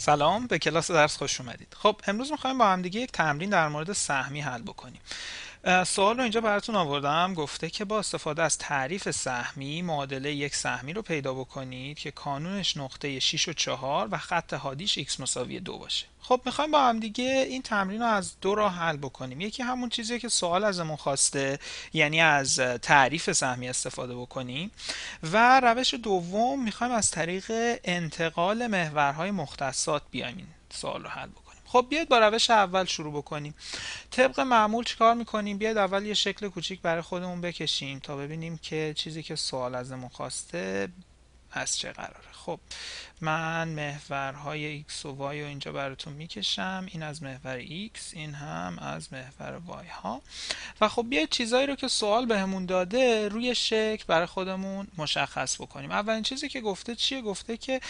سلام به کلاس درس خوش اومدید خب امروز میخوایم با همدیگه یک تمرین در مورد سهمی حل بکنیم سوال رو اینجا براتون آوردم گفته که با استفاده از تعریف سهمی معادله یک سهمی رو پیدا بکنید که کانونش نقطه 6 و 4 و خط حادیش x مساوی 2 باشه خب میخوایم با هم دیگه این تمرین رو از دو راه حل بکنیم یکی همون چیزی که سوال ازمون خواسته یعنی از تعریف سهمی استفاده بکنیم و روش دوم میخوایم از طریق انتقال محورهای مختصات بیایم این سوال رو حل بکنیم خب بیاید با روش اول شروع بکنیم طبق معمول چیکار میکنیم بیاید اول یه شکل کوچیک برای خودمون بکشیم تا ببینیم که چیزی که سوال ازمون خواسته از چه قراره خب من محورهای x و y رو اینجا براتون میکشم این از محور x این هم از محور y ها و خب بیاید چیزایی رو که سوال بهمون به داده روی شکل برای خودمون مشخص بکنیم اولین چیزی که گفته چیه گفته که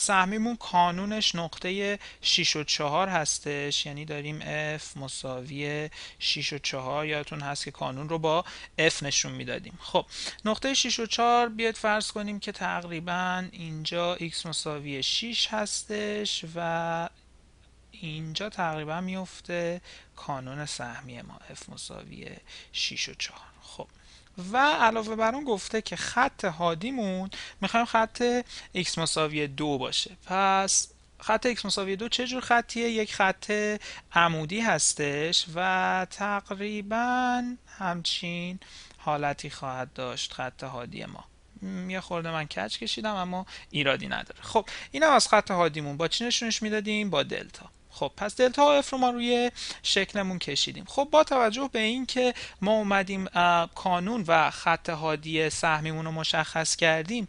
سهمیمون کانونش نقطه 6 و 4 هستش یعنی داریم f مساوی 6 و 4 یادتون هست که کانون رو با f نشون میدادیم خب نقطه 6 و 4 بیاد فرض کنیم که تقریبا اینجا x مساوی 6 هستش و اینجا تقریبا میفته کانون سهمی ما f مساوی 6 و 4 خب و علاوه بر اون گفته که خط هادیمون میخوایم خط x مساوی 2 باشه پس خط x مساوی 2 چه جور خطیه یک خط عمودی هستش و تقریبا همچین حالتی خواهد داشت خط هادی ما یه خورده من کج کشیدم اما ایرادی نداره خب این از خط هادیمون با چی نشونش میدادیم با دلتا خب پس دلتا و اف رو ما روی شکلمون کشیدیم خب با توجه به اینکه ما اومدیم کانون و خط هادی سهمیمون رو مشخص کردیم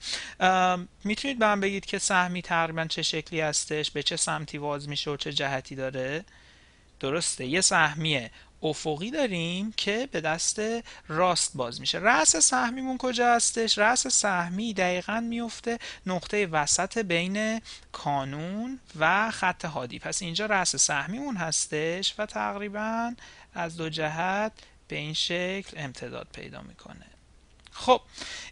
میتونید به من بگید که سهمی تقریبا چه شکلی هستش به چه سمتی واز میشه و چه جهتی داره درسته یه سهمیه افقی داریم که به دست راست باز میشه رأس سهمیمون کجا هستش رأس سهمی دقیقا میفته نقطه وسط بین کانون و خط هادی پس اینجا رأس سهمیمون هستش و تقریبا از دو جهت به این شکل امتداد پیدا میکنه خب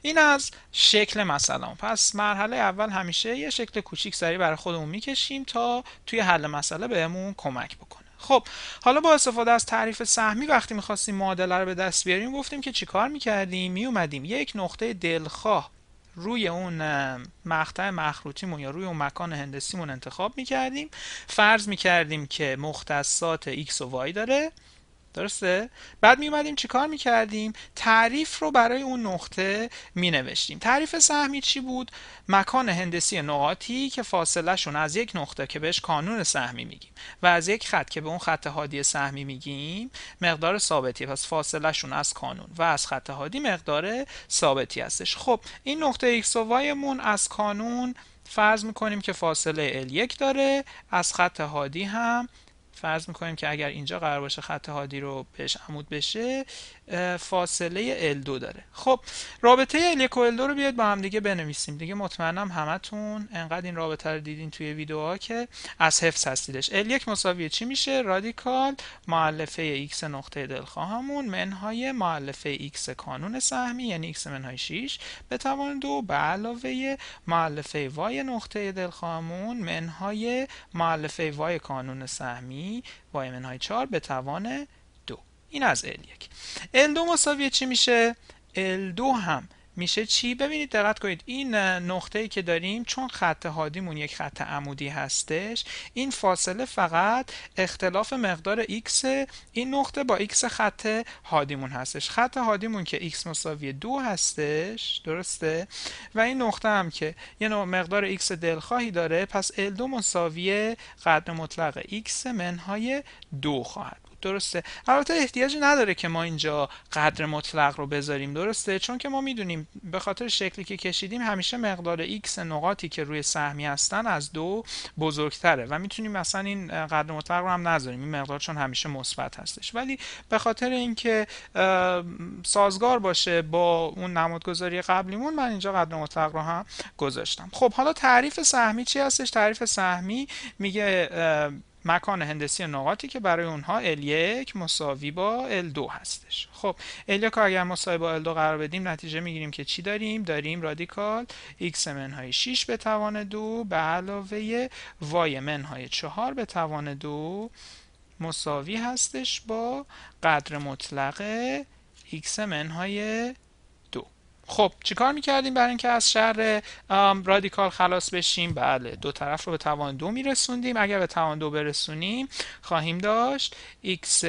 این از شکل مثلا پس مرحله اول همیشه یه شکل کوچیک سری برای خودمون میکشیم تا توی حل مسئله بهمون کمک بکنه خب حالا با استفاده از تعریف سهمی وقتی میخواستیم معادله رو به دست بیاریم گفتیم که چیکار میکردیم میومدیم یک نقطه دلخواه روی اون مقطع مخروطیمون یا روی اون مکان هندسیمون انتخاب میکردیم فرض میکردیم که مختصات x و y داره درسته بعد می اومدیم چیکار می کردیم تعریف رو برای اون نقطه می نوشتیم تعریف سهمی چی بود مکان هندسی نقاطی که فاصله شون از یک نقطه که بهش کانون سهمی میگیم و از یک خط که به اون خط هادی سهمی میگیم مقدار ثابتی پس فاصله شون از کانون و از خط هادی مقدار ثابتی هستش خب این نقطه x و از کانون فرض میکنیم که فاصله L1 داره از خط هادی هم فرض میکنیم که اگر اینجا قرار باشه خط هادی رو بهش عمود بشه فاصله L2 داره خب رابطه L1 و L2 رو بیاید با هم دیگه بنویسیم دیگه مطمئنم همتون انقدر این رابطه رو دیدین توی ویدیوها که از حفظ هستیدش L1 مساوی چی میشه رادیکال معلفه x نقطه دلخواهمون منهای معلفه x کانون سهمی یعنی x منهای 6 به توان دو به علاوه معلفه y نقطه دلخواهمون منهای معلفه y کانون سهمی یعنی با امن 4 به توان 2 این از ال 1 L2 مساوی چی میشه؟ L2 هم میشه چی ببینید دقت کنید این نقطه‌ای که داریم چون خط هادیمون یک خط عمودی هستش این فاصله فقط اختلاف مقدار x این نقطه با x خط هادیمون هستش خط هادیمون که x مساوی دو هستش درسته و این نقطه هم که یه مقدار x دلخواهی داره پس L2 مساوی قدر مطلق x منهای دو خواهد درسته البته احتیاجی نداره که ما اینجا قدر مطلق رو بذاریم درسته چون که ما میدونیم به خاطر شکلی که کشیدیم همیشه مقدار x نقاطی که روی سهمی هستن از دو بزرگتره و میتونیم مثلا این قدر مطلق رو هم نذاریم این مقدار چون همیشه مثبت هستش ولی به خاطر اینکه سازگار باشه با اون نمادگذاری قبلیمون من اینجا قدر مطلق رو هم گذاشتم خب حالا تعریف سهمی چی هستش تعریف سهمی میگه مکان هندسی نقاطی که برای اونها L1 مساوی با L2 هستش خب L1 اگر مساوی با L2 قرار بدیم نتیجه میگیریم که چی داریم داریم رادیکال x منهای 6 به توان 2 به علاوه y منهای 4 به توان 2 مساوی هستش با قدر مطلق x منهای خب چیکار میکردیم برای اینکه از شر رادیکال خلاص بشیم بله دو طرف رو به توان دو میرسوندیم اگر به توان دو برسونیم خواهیم داشت x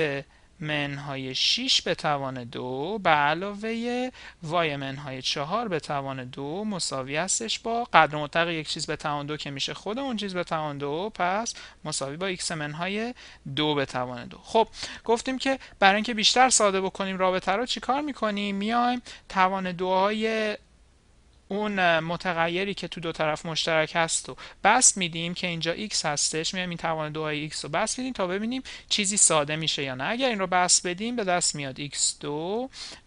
منهای 6 به توان 2 به علاوه وای منهای 4 به توان 2 مساوی هستش با قدر مطلق یک چیز به توان 2 که میشه خود اون چیز به توان 2 پس مساوی با x منهای 2 به توان 2 خب گفتیم که برای اینکه بیشتر ساده بکنیم رابطه رو چیکار میکنیم میایم توان 2 های اون متغیری که تو دو طرف مشترک هست و بس میدیم که اینجا x هستش میایم این توان دو x رو بس میدیم تا ببینیم چیزی ساده میشه یا نه اگر این رو بس بدیم به دست میاد x2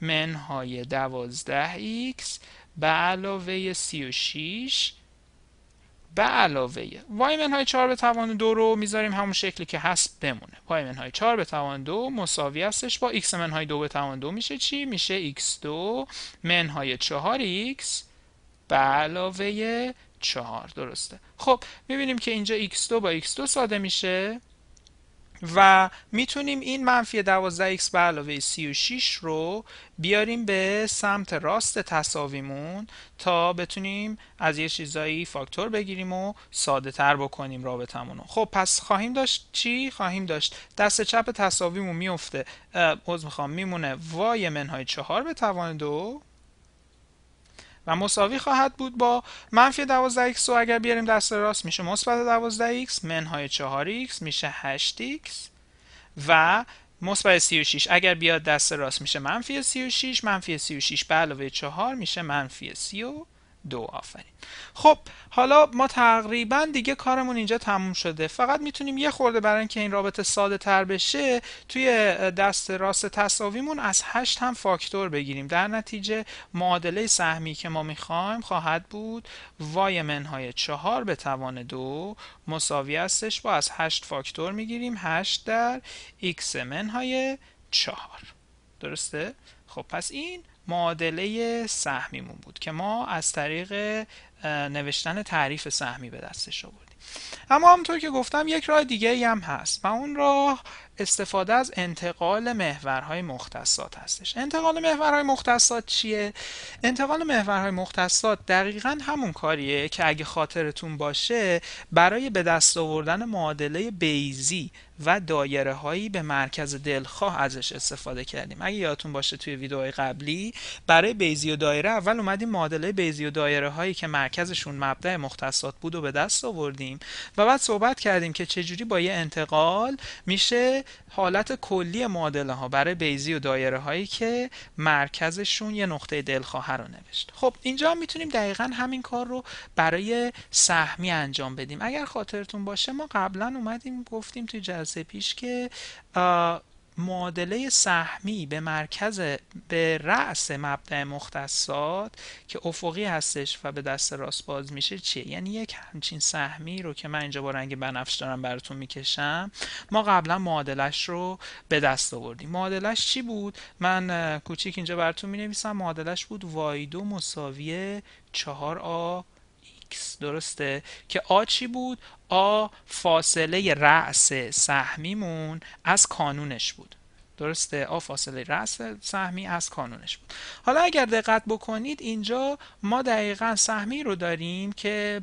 منهای 12 x به علاوه 36 به علاوه وای منهای 4 به توان دو رو میذاریم همون شکلی که هست بمونه وای منهای 4 به توان دو مساوی هستش با x منهای 2 به توان دو میشه چی؟ میشه x2 منهای 4 x به علاوه 4 درسته خب میبینیم که اینجا x2 با x2 ساده میشه و میتونیم این منفی 12x به علاوه 36 رو بیاریم به سمت راست تصاویمون تا بتونیم از یه چیزایی فاکتور بگیریم و ساده تر بکنیم رابطمون رو خب پس خواهیم داشت چی خواهیم داشت دست چپ تصاویمون میفته از میخوام میمونه وای منهای 4 به توان 2 و مساوی خواهد بود با منفی 12 x و اگر بیاریم دست راست میشه مثبت 12 x منهای 4 x میشه 8 x و مثبت 36 اگر بیاد دست راست میشه منفی 36 منفی 36 به علاوه 4 میشه منفی 30 دو آفرین خب حالا ما تقریبا دیگه کارمون اینجا تموم شده فقط میتونیم یه خورده برای که این رابطه ساده تر بشه توی دست راست تصاویمون از هشت هم فاکتور بگیریم در نتیجه معادله سهمی که ما میخوایم خواهد بود وای منهای چهار به توان دو مساوی هستش با از هشت فاکتور میگیریم هشت در x منهای چهار درسته؟ خب پس این معادله سهمیمون بود که ما از طریق نوشتن تعریف سهمی به دستش آوردیم اما همونطور که گفتم یک راه دیگه هم هست و اون راه استفاده از انتقال محورهای مختصات هستش انتقال محورهای مختصات چیه انتقال محورهای مختصات دقیقا همون کاریه که اگه خاطرتون باشه برای به دست آوردن معادله بیزی و دایره هایی به مرکز دلخواه ازش استفاده کردیم اگه یادتون باشه توی ویدیوهای قبلی برای بیزی و دایره اول اومدیم معادله بیزی و دایره هایی که مرکزشون مبدع مختصات بود و به دست آوردیم و بعد صحبت کردیم که چجوری با یه انتقال میشه حالت کلی معادله ها برای بیزی و دایره هایی که مرکزشون یه نقطه دلخواه رو نوشت خب اینجا میتونیم دقیقا همین کار رو برای سهمی انجام بدیم اگر خاطرتون باشه ما قبلا اومدیم گفتیم توی جلسه پیش که معادله سهمی به مرکز به رأس مبدع مختصات که افقی هستش و به دست راست باز میشه چیه یعنی یک همچین سهمی رو که من اینجا با رنگ بنفش دارم براتون میکشم ما قبلا معادلش رو به دست آوردیم معادلش چی بود من کوچیک اینجا براتون مینویسم معادلش بود وایدو 2 مساوی 4a درسته که آ چی بود آ فاصله رأس سهمیمون از کانونش بود درسته آ فاصله رأس سهمی از کانونش بود حالا اگر دقت بکنید اینجا ما دقیقا سهمی رو داریم که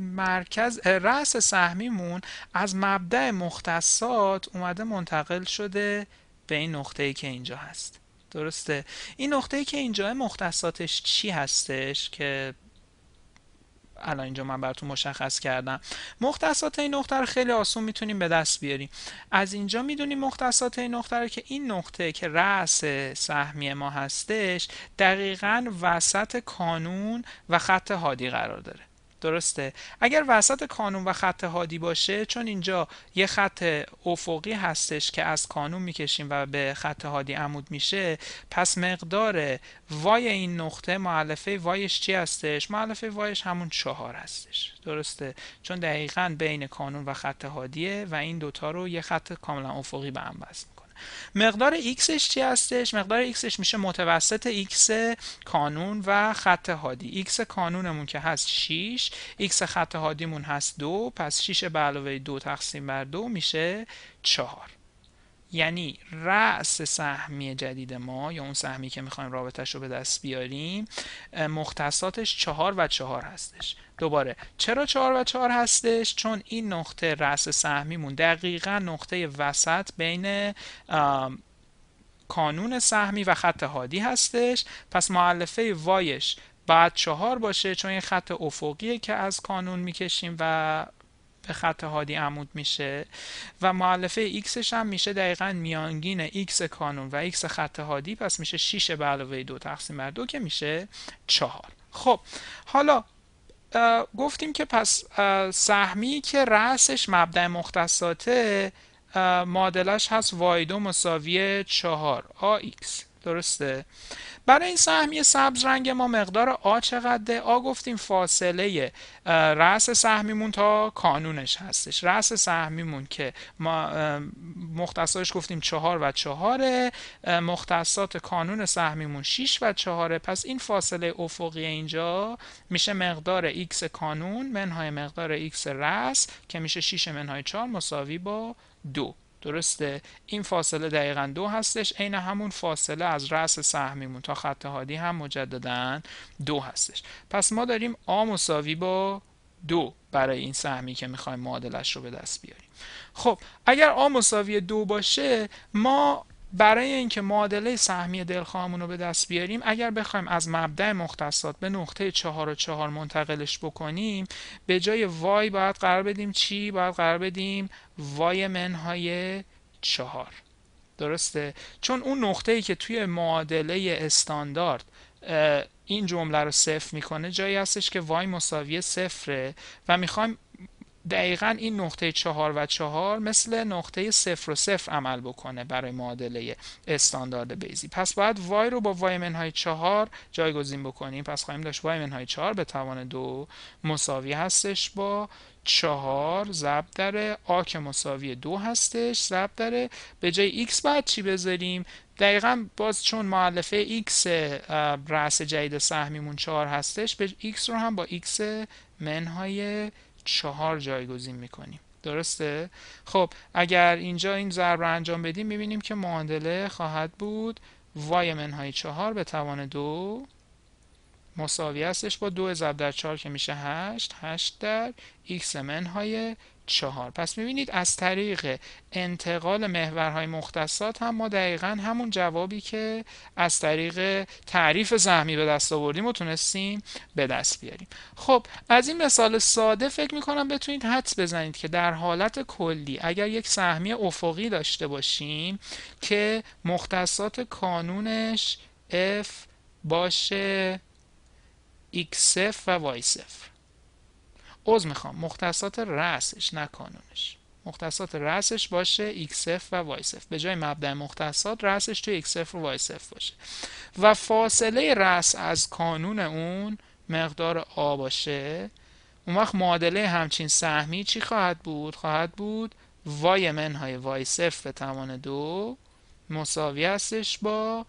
مرکز رأس سهمیمون از مبدع مختصات اومده منتقل شده به این نقطه ای که اینجا هست درسته این نقطه ای که اینجا مختصاتش چی هستش که الان اینجا من براتون مشخص کردم مختصات این نقطه رو خیلی آسون میتونیم به دست بیاریم از اینجا میدونیم مختصات این نقطه رو که این نقطه که رأس سهمی ما هستش دقیقا وسط کانون و خط هادی قرار داره درسته اگر وسط کانون و خط هادی باشه چون اینجا یه خط افقی هستش که از کانون میکشیم و به خط هادی عمود میشه پس مقدار وای این نقطه معلفه وایش چی هستش معلفه وایش همون چهار هستش درسته چون دقیقا بین کانون و خط هادیه و این دوتا رو یه خط کاملا افقی به هم وصل مقدار ایکسش چی هستش مقدار ایکسش میشه متوسط x کانون و خط هادی x کانونمون که هست 6 x خط هادیمون هست 2 پس 6 به علاوه 2 تقسیم بر 2 میشه 4 یعنی رأس سهمی جدید ما یا اون سهمی که میخوایم رابطش رو به دست بیاریم مختصاتش چهار و چهار هستش دوباره چرا چهار و چهار هستش چون این نقطه رأس سهمیمون دقیقا نقطه وسط بین کانون سهمی و خط هادی هستش پس معلفه وایش بعد چهار باشه چون این خط افقیه که از کانون میکشیم و به خط هادی عمود میشه و معلفه ایکسش هم میشه دقیقا میانگین ایکس کانون و ایکس خط هادی پس میشه 6 به علاوه 2 تقسیم بر 2 که میشه 4 خب حالا گفتیم که پس سهمی که رأسش مبدع مختصاته معادلش هست وای 2 مساوی 4 آ ایکس درسته برای این سهمیه سبز رنگ ما مقدار آ چقدره آ گفتیم فاصله رأس سهمیمون تا کانونش هستش رأس سهمیمون که ما مختصاش گفتیم چهار و چهاره مختصات کانون سهمیمون 6 و چهاره پس این فاصله افقی اینجا میشه مقدار x کانون منهای مقدار x رأس که میشه 6 منهای 4 مساوی با دو درسته این فاصله دقیقا دو هستش عین همون فاصله از رأس سهمیمون تا خط هادی هم مجددا دو هستش پس ما داریم آ مساوی با دو برای این سهمی که میخوایم معادلش رو به دست بیاریم خب اگر آ مساوی دو باشه ما برای اینکه معادله سهمی دلخواهمون رو به دست بیاریم اگر بخوایم از مبدع مختصات به نقطه چهار و چهار منتقلش بکنیم به جای وای باید قرار بدیم چی؟ باید قرار بدیم وای منهای چهار درسته؟ چون اون نقطه ای که توی معادله استاندارد این جمله رو صفر میکنه جایی هستش که وای مساوی صفره و میخوایم دقیقا این نقطه چهار و چهار مثل نقطه صفر و صفر عمل بکنه برای معادله استاندارد بیزی پس باید وای رو با وای منهای چهار جایگزین بکنیم پس خواهیم داشت وای منهای چهار به توان دو مساوی هستش با چهار ضرب در آ که مساوی دو هستش ضرب داره به جای ایکس باید چی بذاریم دقیقا باز چون معلفه ایکس رأس جدید سهمیمون چهار هستش به ایکس رو هم با ایکس منهای چهار جایگزین میکنیم درسته خب اگر اینجا این ضرب رو انجام بدیم میبینیم که معادله خواهد بود وای منهای چهار به توان دو مساوی هستش با دو ضرب در چهار که میشه هشت هشت در ایکس منهای چهار پس میبینید از طریق انتقال محورهای مختصات هم ما دقیقا همون جوابی که از طریق تعریف زحمی به دست آوردیم و تونستیم به دست بیاریم خب از این مثال ساده فکر میکنم بتونید حدس بزنید که در حالت کلی اگر یک سهمی افقی داشته باشیم که مختصات کانونش F باشه X0 و Y0 عوض میخوام مختصات رأسش نه کانونش مختصات رأسش باشه xf و YSF به جای مبدع مختصات رأسش توی xf و YSF باشه و فاصله رأس از کانون اون مقدار آ باشه اون وقت معادله همچین سهمی چی خواهد بود؟ خواهد بود وای منهای وای صفر به توان دو مساوی هستش با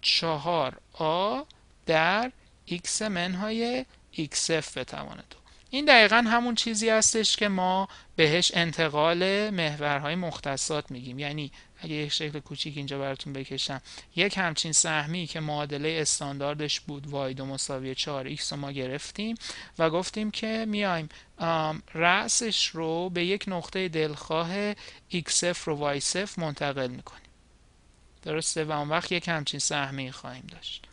چهار a در x منهای x Xf به توان دو این دقیقا همون چیزی هستش که ما بهش انتقال محورهای مختصات میگیم یعنی اگه یک شکل کوچیک اینجا براتون بکشم یک همچین سهمی که معادله استانداردش بود واید و مساوی 4x رو ما گرفتیم و گفتیم که میایم رأسش رو به یک نقطه دلخواه x0 و y0 منتقل میکنیم درسته و اون وقت یک همچین سهمی خواهیم داشت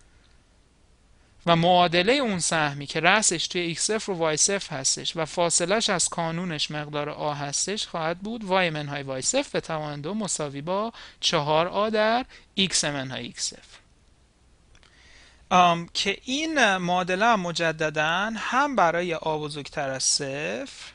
و معادله اون سهمی که رأسش توی x0 و y0 هستش و فاصلش از کانونش مقدار a هستش خواهد بود y منهای y0 به توان دو مساوی با 4a در x منهای x0 ام که این معادله هم هم برای a بزرگتر از صفر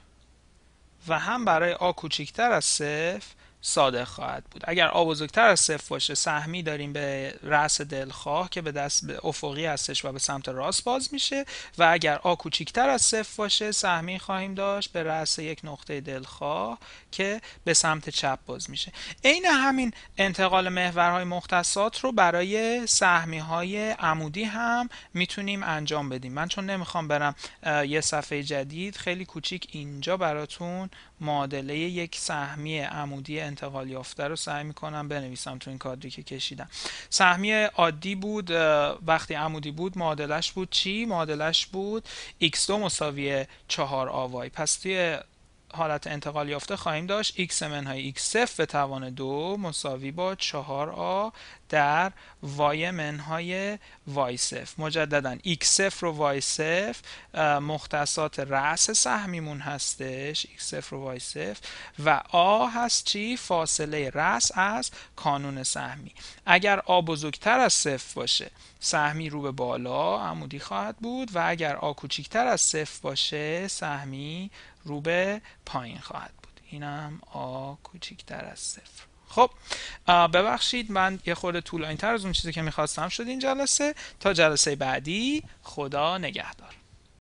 و هم برای a کوچکتر از صفر صادق خواهد بود اگر آ بزرگتر از صفر باشه سهمی داریم به رأس دلخواه که به دست به افقی هستش و به سمت راست باز میشه و اگر آ کوچیکتر از صفر باشه سهمی خواهیم داشت به رأس یک نقطه دلخواه که به سمت چپ باز میشه عین همین انتقال محورهای مختصات رو برای سهمی های عمودی هم میتونیم انجام بدیم من چون نمیخوام برم یه صفحه جدید خیلی کوچیک اینجا براتون معادله یک سهمی عمودی انتقال یافته رو سعی میکنم بنویسم تو این کادری که کشیدم سهمیه عادی بود وقتی عمودی بود معادلش بود چی معادلش بود x2 مساوی 4 آوای پس توی حالت انتقال یافته خواهیم داشت x منهای x صفر به توان دو مساوی با 4a در y منهای y صفر مجددا x صفر و y صفر مختصات رأس سهمیمون هستش x صفر و y صفر و a هست چی فاصله رأس از کانون سهمی اگر a بزرگتر از صفر باشه سهمی رو به بالا عمودی خواهد بود و اگر a کوچکتر از صفر باشه سهمی رو به پایین خواهد بود اینم آ کوچیکتر از صفر خب ببخشید من یه خورده طولانی تر از اون چیزی که میخواستم شد این جلسه تا جلسه بعدی خدا نگهدار